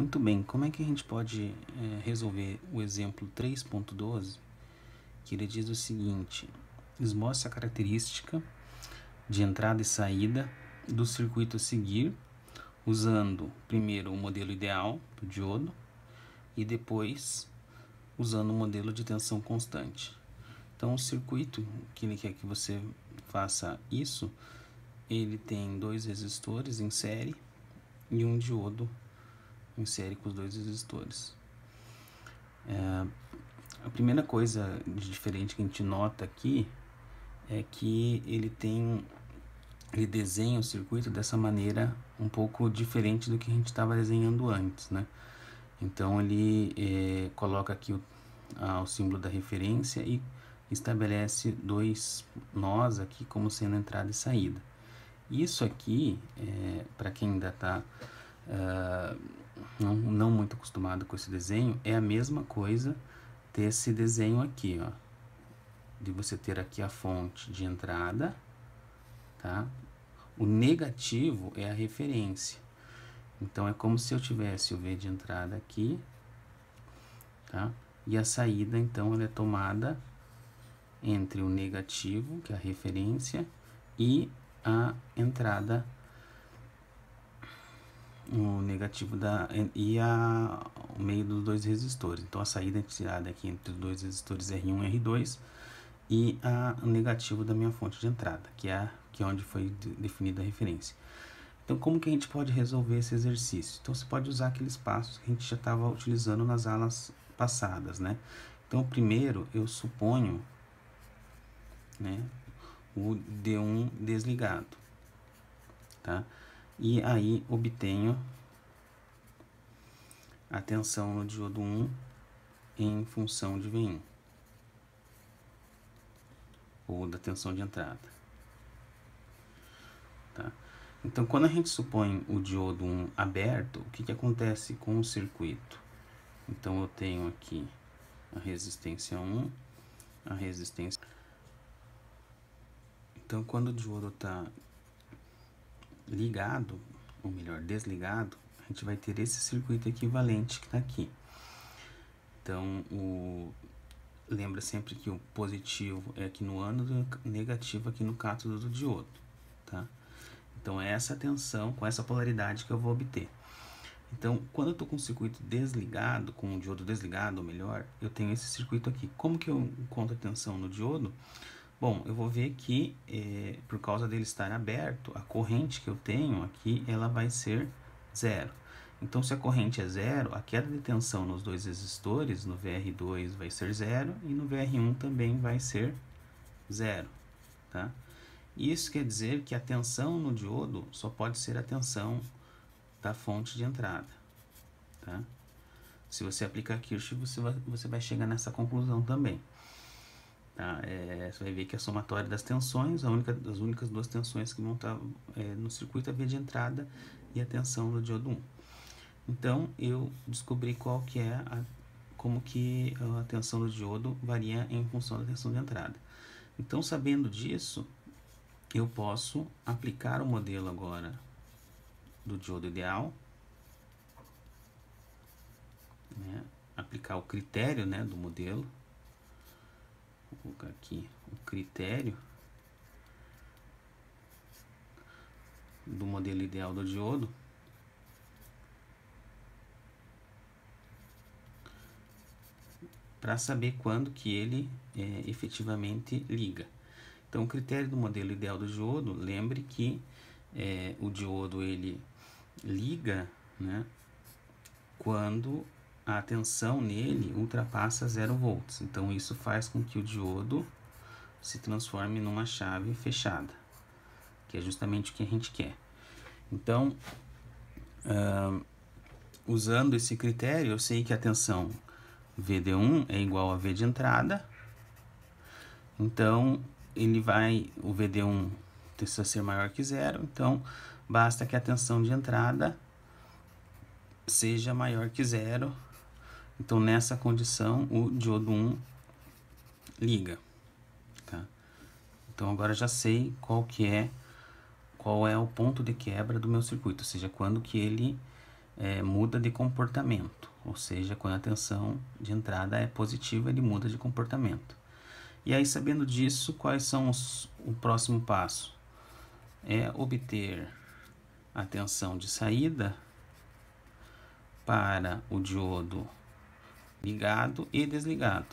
Muito bem, como é que a gente pode é, resolver o exemplo 3.12, que ele diz o seguinte, esboce a característica de entrada e saída do circuito a seguir, usando primeiro o modelo ideal do diodo e depois usando o modelo de tensão constante. Então, o circuito que ele quer que você faça isso, ele tem dois resistores em série e um diodo em série com os dois resistores. É, a primeira coisa de diferente que a gente nota aqui é que ele tem ele desenha o circuito dessa maneira um pouco diferente do que a gente estava desenhando antes, né? Então ele é, coloca aqui o, a, o símbolo da referência e estabelece dois nós aqui como sendo entrada e saída. Isso aqui, é, para quem ainda está uh, ah, não, não muito acostumado com esse desenho, é a mesma coisa ter esse desenho aqui, ó. De você ter aqui a fonte de entrada, tá? O negativo é a referência. Então, é como se eu tivesse o V de entrada aqui, tá? E a saída, então, ela é tomada entre o negativo, que é a referência, e a entrada o negativo da e a, o meio dos dois resistores. Então a saída é tirada aqui entre os dois resistores R1 e R2 e a, o negativo da minha fonte de entrada, que é, que é onde foi definida a referência. Então como que a gente pode resolver esse exercício? Então você pode usar aqueles passos que a gente já estava utilizando nas aulas passadas, né? Então primeiro eu suponho né, o D1 desligado, tá? e aí obtenho a tensão no diodo 1 em função de V1 ou da tensão de entrada. Tá? Então, quando a gente supõe o diodo 1 aberto, o que, que acontece com o circuito? Então, eu tenho aqui a resistência 1, a resistência... Então, quando o diodo está ligado, ou melhor, desligado, a gente vai ter esse circuito equivalente que está aqui. Então, o... lembra sempre que o positivo é aqui no ânodo, negativo aqui no cátodo do diodo, tá? Então, é essa tensão com essa polaridade que eu vou obter. Então, quando eu estou com o circuito desligado, com o diodo desligado, ou melhor, eu tenho esse circuito aqui. Como que eu encontro a tensão no diodo? Bom, eu vou ver que eh, por causa dele estar aberto, a corrente que eu tenho aqui, ela vai ser zero. Então, se a corrente é zero, a queda de tensão nos dois resistores, no VR2 vai ser zero e no VR1 também vai ser zero, tá? Isso quer dizer que a tensão no diodo só pode ser a tensão da fonte de entrada, tá? Se você aplicar Kirchhoff, você vai, você vai chegar nessa conclusão também. Tá? É, você vai ver que a somatória das tensões, a única, as únicas duas tensões que vão estar tá, é, no circuito é a via de entrada e a tensão do diodo 1. Então, eu descobri qual que é a, como que a tensão do diodo varia em função da tensão de entrada. Então, sabendo disso, eu posso aplicar o modelo agora do diodo ideal, né? aplicar o critério né, do modelo, Vou colocar aqui o critério do modelo ideal do diodo. para saber quando que ele é, efetivamente liga. Então, o critério do modelo ideal do diodo, lembre que é, o diodo ele liga né, quando a tensão nele ultrapassa 0 volts. Então isso faz com que o diodo se transforme numa chave fechada, que é justamente o que a gente quer. Então, uh, usando esse critério, eu sei que a tensão VD1 é igual a V de entrada. Então, ele vai, o VD1 precisa ser maior que zero, então basta que a tensão de entrada seja maior que zero então, nessa condição, o diodo 1 liga. Tá? Então, agora já sei qual que é qual é o ponto de quebra do meu circuito, ou seja, quando que ele é, muda de comportamento, ou seja, quando a tensão de entrada é positiva, ele muda de comportamento. E aí, sabendo disso, quais são os, o próximo passo? É obter a tensão de saída para o diodo ligado e desligado,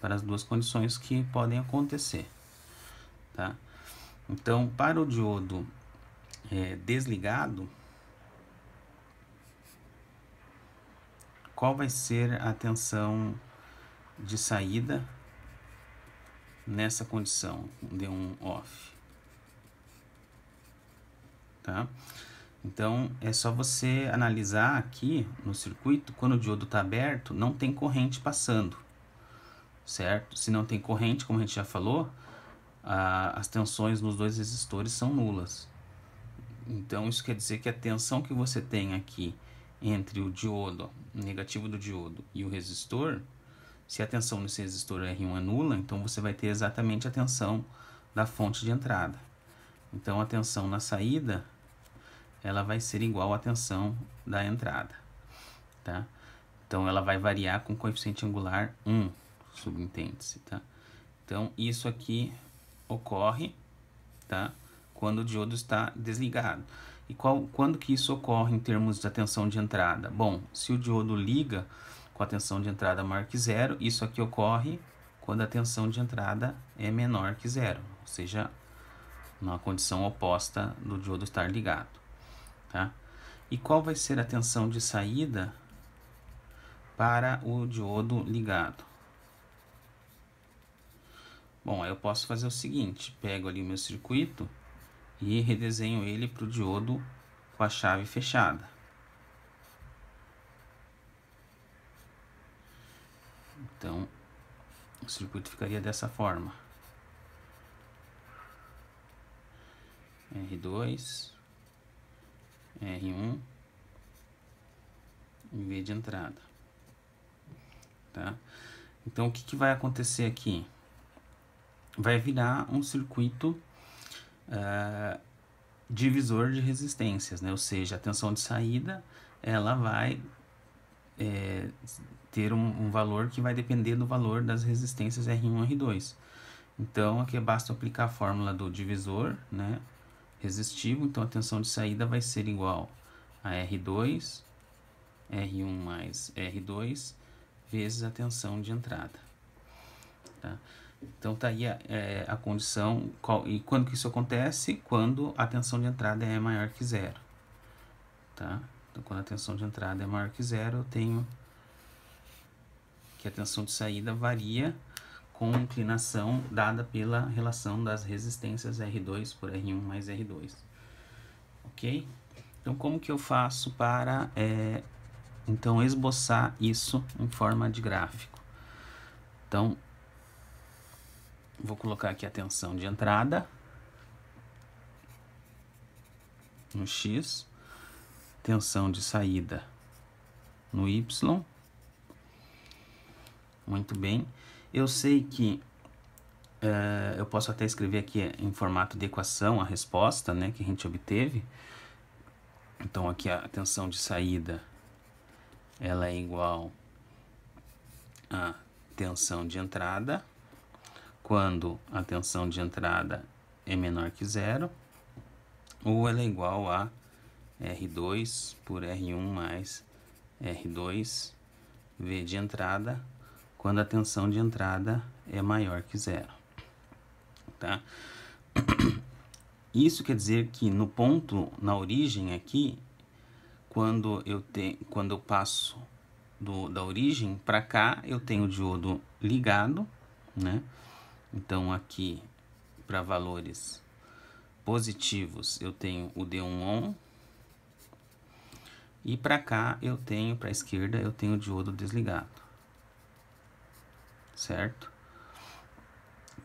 para as duas condições que podem acontecer, tá? Então, para o diodo é, desligado, qual vai ser a tensão de saída nessa condição de um off? Tá? Então, é só você analisar aqui no circuito, quando o diodo está aberto, não tem corrente passando, certo? Se não tem corrente, como a gente já falou, a, as tensões nos dois resistores são nulas. Então, isso quer dizer que a tensão que você tem aqui entre o diodo, o negativo do diodo, e o resistor, se a tensão nesse resistor R1 é nula, então você vai ter exatamente a tensão da fonte de entrada. Então, a tensão na saída ela vai ser igual à tensão da entrada, tá? Então, ela vai variar com coeficiente angular 1, subentende-se, tá? Então, isso aqui ocorre, tá? Quando o diodo está desligado. E qual, quando que isso ocorre em termos da tensão de entrada? Bom, se o diodo liga com a tensão de entrada maior que zero, isso aqui ocorre quando a tensão de entrada é menor que zero, ou seja, na condição oposta do diodo estar ligado. Tá? E qual vai ser a tensão de saída para o diodo ligado? Bom, eu posso fazer o seguinte, pego ali o meu circuito e redesenho ele para o diodo com a chave fechada. Então, o circuito ficaria dessa forma. R2, R1 em vez de entrada. Tá? Então, o que, que vai acontecer aqui? Vai virar um circuito uh, divisor de resistências, né? ou seja, a tensão de saída ela vai é, ter um, um, valor que vai depender do valor das resistências R1 e R2. Então, aqui é basta aplicar a fórmula do divisor, né? resistivo, então a tensão de saída vai ser igual a R2, R1 mais R2, vezes a tensão de entrada. Tá? Então tá aí a, é, a condição, qual, e quando que isso acontece? Quando a tensão de entrada é maior que zero. Tá? Então quando a tensão de entrada é maior que zero, eu tenho que a tensão de saída varia com inclinação dada pela relação das resistências R2 por R1 mais R2. Ok? Então, como que eu faço para, é, então, esboçar isso em forma de gráfico? Então, vou colocar aqui a tensão de entrada no X, tensão de saída no Y. Muito bem. Eu sei que é, eu posso até escrever aqui eh, em formato de equação a resposta né, que a gente obteve. Então, aqui a tensão de saída ela é igual à tensão de entrada, quando a tensão de entrada é menor que zero, ou ela é igual a R2 por R1 mais R2, V de entrada quando a tensão de entrada é maior que zero. Tá? Isso quer dizer que no ponto, na origem aqui, quando eu, te, quando eu passo do, da origem para cá, eu tenho o diodo ligado, né? Então aqui para valores positivos eu tenho o D1 on e para cá eu tenho para a esquerda eu tenho o diodo desligado certo?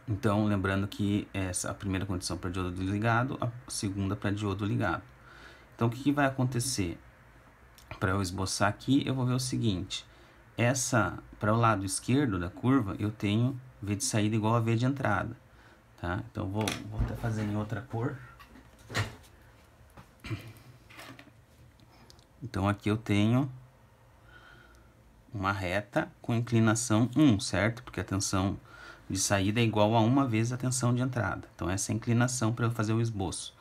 Então, lembrando que essa a primeira condição para diodo desligado a segunda para diodo ligado. Então, o que, que vai acontecer? Para eu esboçar aqui, eu vou ver o seguinte. Essa, para o lado esquerdo da curva, eu tenho V de saída igual a V de entrada. Tá? Então, vou, vou até fazer em outra cor. Então, aqui eu tenho uma reta com inclinação 1, certo? Porque a tensão de saída é igual a uma vez a tensão de entrada. Então, essa é a inclinação para eu fazer o esboço.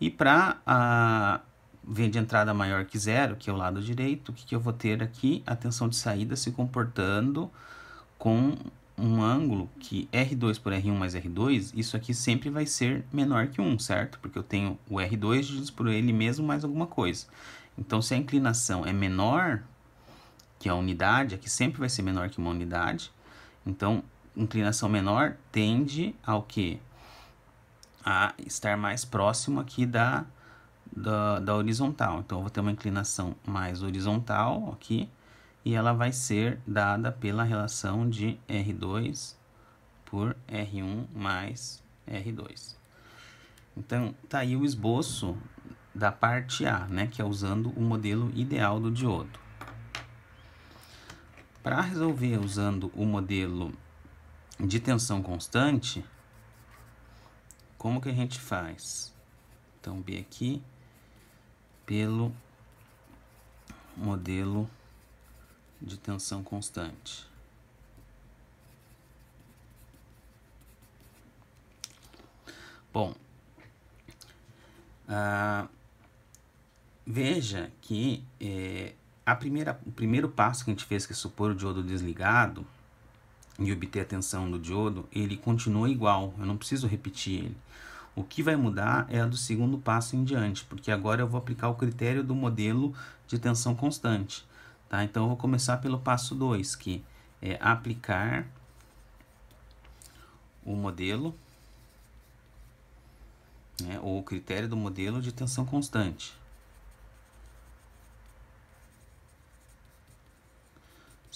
E para a V de entrada maior que zero, que é o lado direito, o que, que eu vou ter aqui? A tensão de saída se comportando com um ângulo que R2 por R1 mais R2, isso aqui sempre vai ser menor que 1, certo? Porque eu tenho o R2 dividido por ele mesmo mais alguma coisa. Então, se a inclinação é menor que é a unidade, aqui sempre vai ser menor que uma unidade. Então, inclinação menor tende ao que? A estar mais próximo aqui da, da, da horizontal. Então, eu vou ter uma inclinação mais horizontal aqui, e ela vai ser dada pela relação de R2 por R1 mais R2. Então, tá aí o esboço da parte A, né, que é usando o modelo ideal do diodo. Para resolver usando o modelo de tensão constante, como que a gente faz? Então, B aqui, pelo modelo de tensão constante. Bom, ah, veja que eh, a primeira, o primeiro passo que a gente fez, que é supor o diodo desligado e obter a tensão do diodo, ele continua igual, eu não preciso repetir ele. O que vai mudar é a do segundo passo em diante, porque agora eu vou aplicar o critério do modelo de tensão constante. Tá? Então, eu vou começar pelo passo 2, que é aplicar o modelo, né, ou o critério do modelo de tensão constante.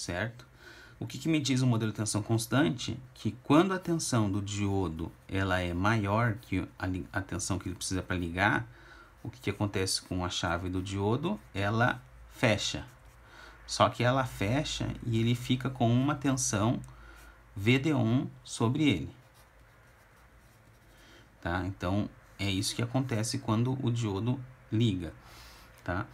certo? O que, que, me diz o modelo de tensão constante? Que quando a tensão do diodo ela é maior que a, a tensão que ele precisa para ligar, o que, que acontece com a chave do diodo? Ela fecha. Só que ela fecha e ele fica com uma tensão VD1 sobre ele. Tá? Então, é isso que acontece quando o diodo liga. Tá?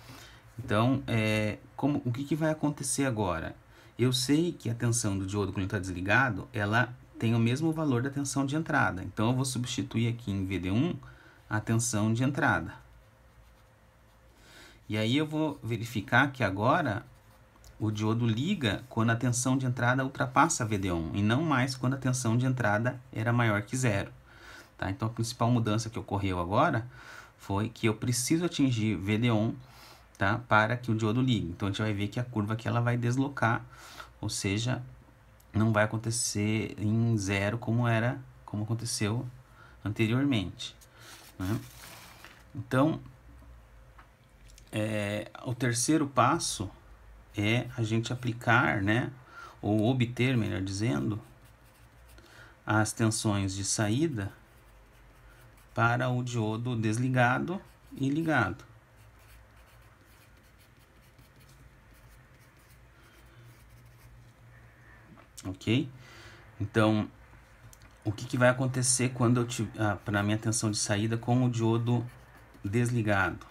Então, é, como, o que, que vai acontecer agora? Eu sei que a tensão do diodo quando está desligado, ela tem o mesmo valor da tensão de entrada. Então, eu vou substituir aqui em VD1 a tensão de entrada. E aí, eu vou verificar que agora o diodo liga quando a tensão de entrada ultrapassa VD1 e não mais quando a tensão de entrada era maior que zero. Tá? Então, a principal mudança que ocorreu agora foi que eu preciso atingir VD1 tá? Para que o diodo ligue. Então a gente vai ver que a curva aqui ela vai deslocar, ou seja, não vai acontecer em zero como era, como aconteceu anteriormente. Né? Então, é, o terceiro passo é a gente aplicar, né, ou obter, melhor dizendo, as tensões de saída para o diodo desligado e ligado. ok? Então, o que, que vai acontecer quando eu tiver ah, minha tensão de saída com o diodo desligado?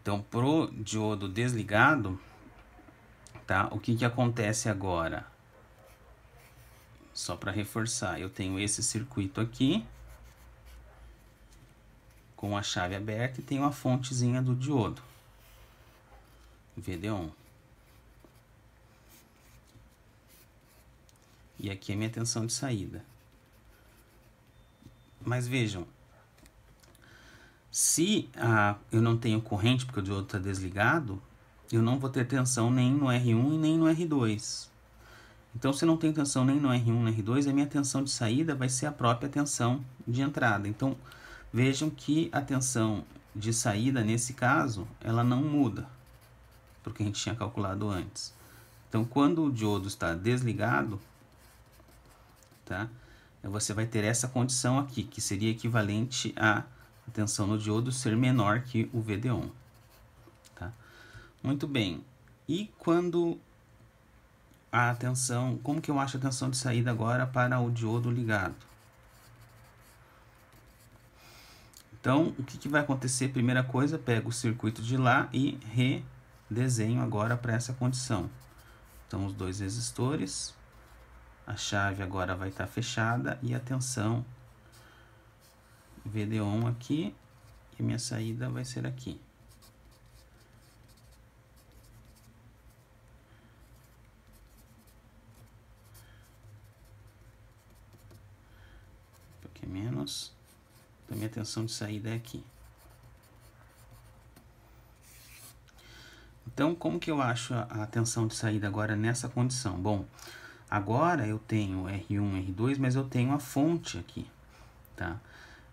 Então, pro diodo desligado, tá? O que que acontece agora? Só para reforçar, eu tenho esse circuito aqui com a chave aberta e tenho a fontezinha do diodo. VD1. E aqui é minha tensão de saída. Mas vejam, se ah, eu não tenho corrente porque o diodo está desligado, eu não vou ter tensão nem no R1 e nem no R2. Então, se não tem tensão nem no R1 nem no R2, a minha tensão de saída vai ser a própria tensão de entrada. Então, vejam que a tensão de saída, nesse caso, ela não muda porque que a gente tinha calculado antes. Então, quando o diodo está desligado, tá? você vai ter essa condição aqui, que seria equivalente a tensão no diodo ser menor que o VD1. Tá? Muito bem. E quando a tensão... Como que eu acho a tensão de saída agora para o diodo ligado? Então, o que, que vai acontecer? Primeira coisa, pego o circuito de lá e re desenho agora para essa condição. Então, os dois resistores, a chave agora vai estar tá fechada e a tensão VD1 aqui e minha saída vai ser aqui. Um pouquinho menos. Então, minha tensão de saída é aqui. Então, como que eu acho a tensão de saída agora nessa condição? Bom, agora eu tenho R1, R2, mas eu tenho a fonte aqui, tá?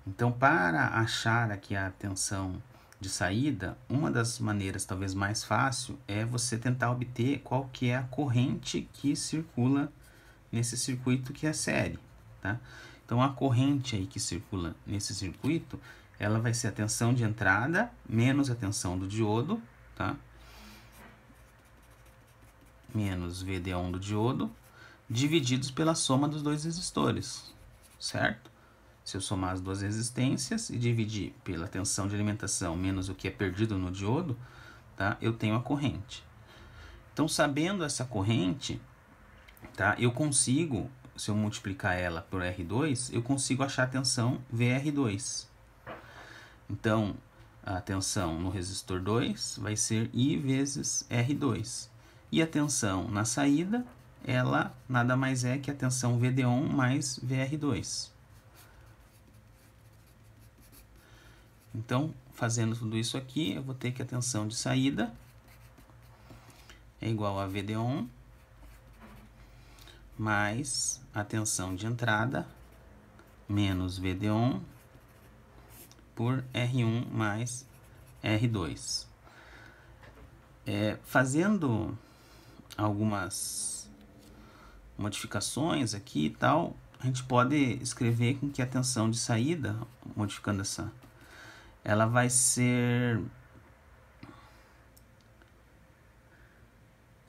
Então, para achar aqui a tensão de saída, uma das maneiras talvez mais fácil é você tentar obter qual que é a corrente que circula nesse circuito que é a série, tá? Então, a corrente aí que circula nesse circuito, ela vai ser a tensão de entrada menos a tensão do diodo, tá? menos VD1 do diodo, divididos pela soma dos dois resistores, certo? Se eu somar as duas resistências e dividir pela tensão de alimentação menos o que é perdido no diodo, tá? eu tenho a corrente. Então, sabendo essa corrente, tá? eu consigo, se eu multiplicar ela por R2, eu consigo achar a tensão VR2. Então, a tensão no resistor 2 vai ser I vezes R2. E a tensão na saída, ela nada mais é que a tensão VD1 mais VR2. Então, fazendo tudo isso aqui, eu vou ter que a tensão de saída é igual a VD1 mais a tensão de entrada menos VD1 por R1 mais R2. É, fazendo algumas modificações aqui e tal, a gente pode escrever com que a tensão de saída, modificando essa, ela vai ser...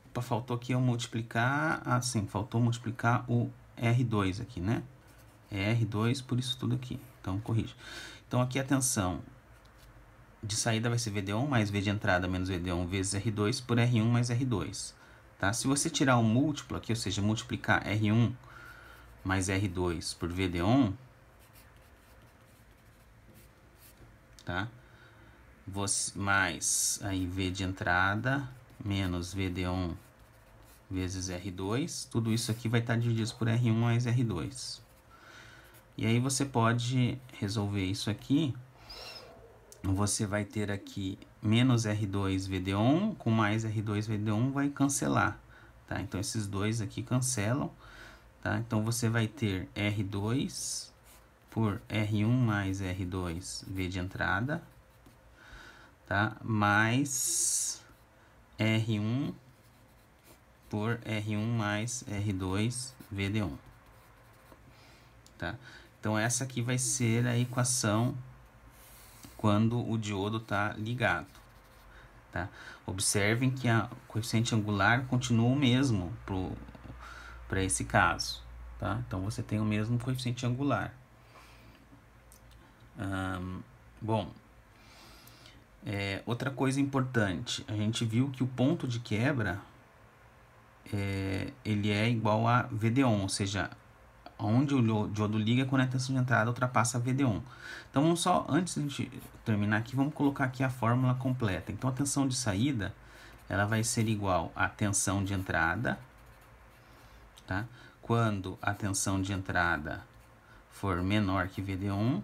Opa, faltou aqui eu multiplicar, ah faltou multiplicar o R2 aqui, né? É R2 por isso tudo aqui, então corrija. Então aqui a tensão de saída vai ser VD1 mais V de entrada menos VD1 vezes R2 por R1 mais R2. Tá? Se você tirar o múltiplo aqui, ou seja, multiplicar R1 mais R2 por VD1, tá? Você, mais aí V de entrada menos VD1 vezes R2, tudo isso aqui vai estar tá dividido por R1 mais R2. E aí você pode resolver isso aqui então, você vai ter aqui menos R2 VD1 com mais R2 VD1 vai cancelar, tá? Então, esses dois aqui cancelam, tá? Então, você vai ter R2 por R1 mais R2 V de entrada, tá? Mais R1 por R1 mais R2 VD1, tá? Então, essa aqui vai ser a equação quando o diodo está ligado. Tá? Observem que a, o coeficiente angular continua o mesmo para esse caso. Tá? Então você tem o mesmo coeficiente angular. bom, é, outra coisa importante, a gente viu que o ponto de quebra é, ele é igual a VD1, ou seja, onde o diodo liga quando a é de entrada ultrapassa a VD1. Então vamos só, antes de a gente terminar aqui, vamos colocar aqui a fórmula completa. Então a tensão de saída, ela vai ser igual à tensão de entrada, tá? Quando a tensão de entrada for menor que VD1,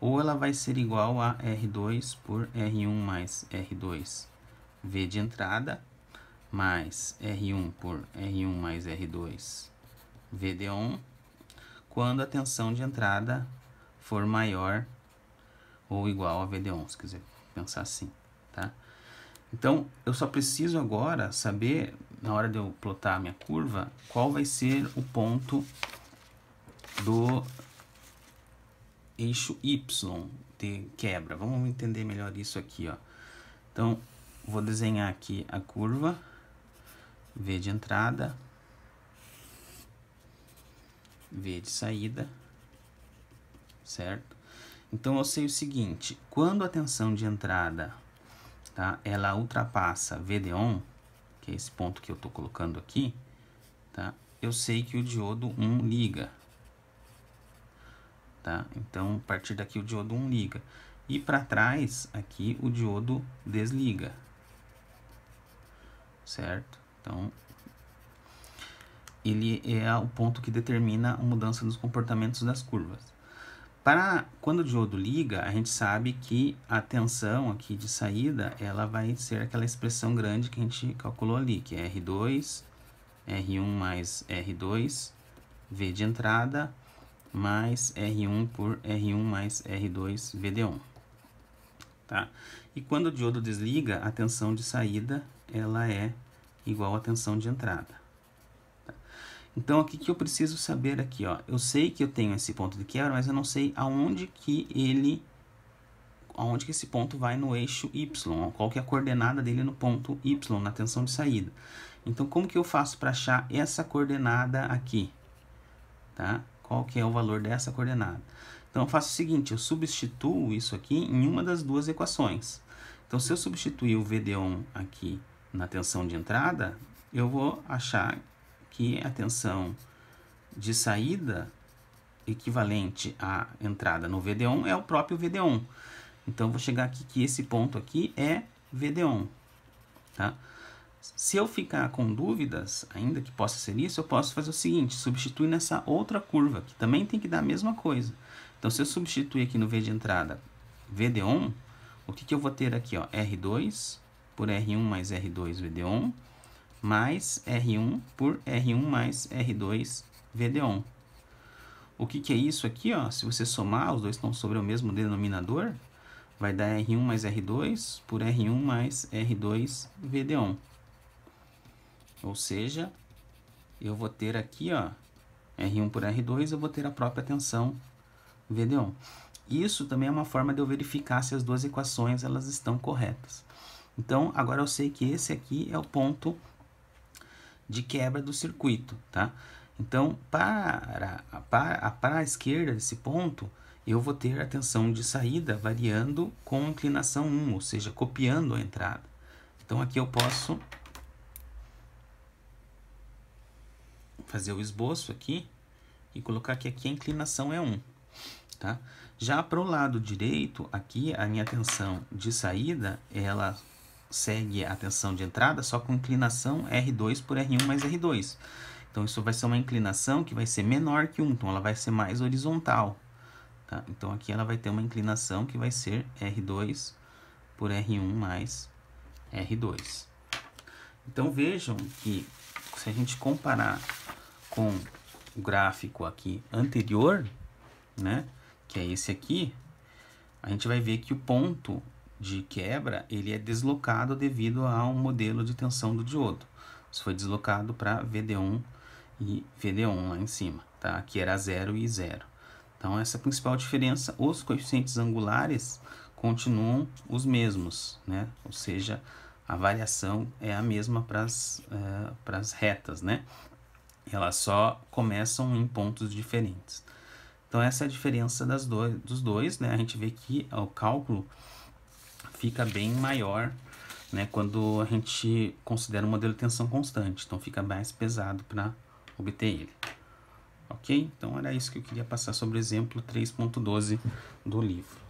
ou ela vai ser igual a R2 por R1 mais R2, V de entrada, mais R1 por R1 mais R2, VD1, quando a tensão de entrada for maior ou igual a VD1, se quiser pensar assim, tá? Então, eu só preciso agora saber, na hora de eu plotar a minha curva, qual vai ser o ponto do eixo Y de quebra. Vamos entender melhor isso aqui, ó. Então, vou desenhar aqui a curva, V de entrada, V de saída, certo? Então, eu sei o seguinte, quando a tensão de entrada tá, ela ultrapassa VD1, que é esse ponto que eu estou colocando aqui, tá, eu sei que o diodo 1 liga. Tá? Então, a partir daqui, o diodo 1 liga. E para trás, aqui, o diodo desliga. Certo? Então, ele é o ponto que determina a mudança nos comportamentos das curvas. Para quando o diodo liga, a gente sabe que a tensão aqui de saída, ela vai ser aquela expressão grande que a gente calculou ali, que é R2, R1 mais R2, V de entrada, mais R1 por R1 mais R2, VD1. Tá? E quando o diodo desliga, a tensão de saída, ela é igual à tensão de entrada. Então, o que eu preciso saber aqui? Ó? Eu sei que eu tenho esse ponto de quebra, mas eu não sei aonde que ele... Aonde que esse ponto vai no eixo Y, ó, qual que é a coordenada dele no ponto Y, na tensão de saída. Então, como que eu faço para achar essa coordenada aqui? Tá? Qual que é o valor dessa coordenada? Então, eu faço o seguinte, eu substituo isso aqui em uma das duas equações. Então, se eu substituir o VD1 aqui na tensão de entrada, eu vou achar que a tensão de saída equivalente à entrada no VD1 é o próprio VD1. Então, vou chegar aqui que esse ponto aqui é VD1. Tá? Se eu ficar com dúvidas, ainda que possa ser isso, eu posso fazer o seguinte, substituir nessa outra curva, que também tem que dar a mesma coisa. Então, se eu substituir aqui no V de entrada VD1, o que, que eu vou ter aqui? Ó, R2 por R1 mais R2 VD1 mais R1 por R1 mais R2 VD1. O que, que é isso aqui? Ó? Se você somar, os dois estão sobre o mesmo denominador, vai dar R1 mais R2 por R1 mais R2 VD1. Ou seja, eu vou ter aqui, ó, R1 por R2, eu vou ter a própria tensão VD1. Isso também é uma forma de eu verificar se as duas equações elas estão corretas. Então, agora eu sei que esse aqui é o ponto de quebra do circuito, tá? Então, para, para, para a esquerda desse ponto, eu vou ter a tensão de saída variando com inclinação 1, ou seja, copiando a entrada. Então, aqui eu posso fazer o esboço aqui e colocar que aqui a inclinação é 1, tá? Já para o lado direito, aqui a minha tensão de saída, ela segue a tensão de entrada só com inclinação R2 por R1 mais R2. Então, isso vai ser uma inclinação que vai ser menor que 1, então ela vai ser mais horizontal. Tá? Então, aqui ela vai ter uma inclinação que vai ser R2 por R1 mais R2. Então, vejam que se a gente comparar com o gráfico aqui anterior, né, que é esse aqui, a gente vai ver que o ponto de quebra, ele é deslocado devido a um modelo de tensão do diodo. Isso foi deslocado para VD1 e VD1 lá em cima, tá? Que era 0 e 0. Então, essa é a principal diferença. Os coeficientes angulares continuam os mesmos, né? Ou seja, a variação é a mesma para as uh, é, retas, né? Elas só começam em pontos diferentes. Então, essa é a diferença das dois, dos dois, né? A gente vê que o cálculo fica bem maior né, quando a gente considera o um modelo de tensão constante. Então, fica mais pesado para obter ele. Ok? Então, era isso que eu queria passar sobre o exemplo 3.12 do livro.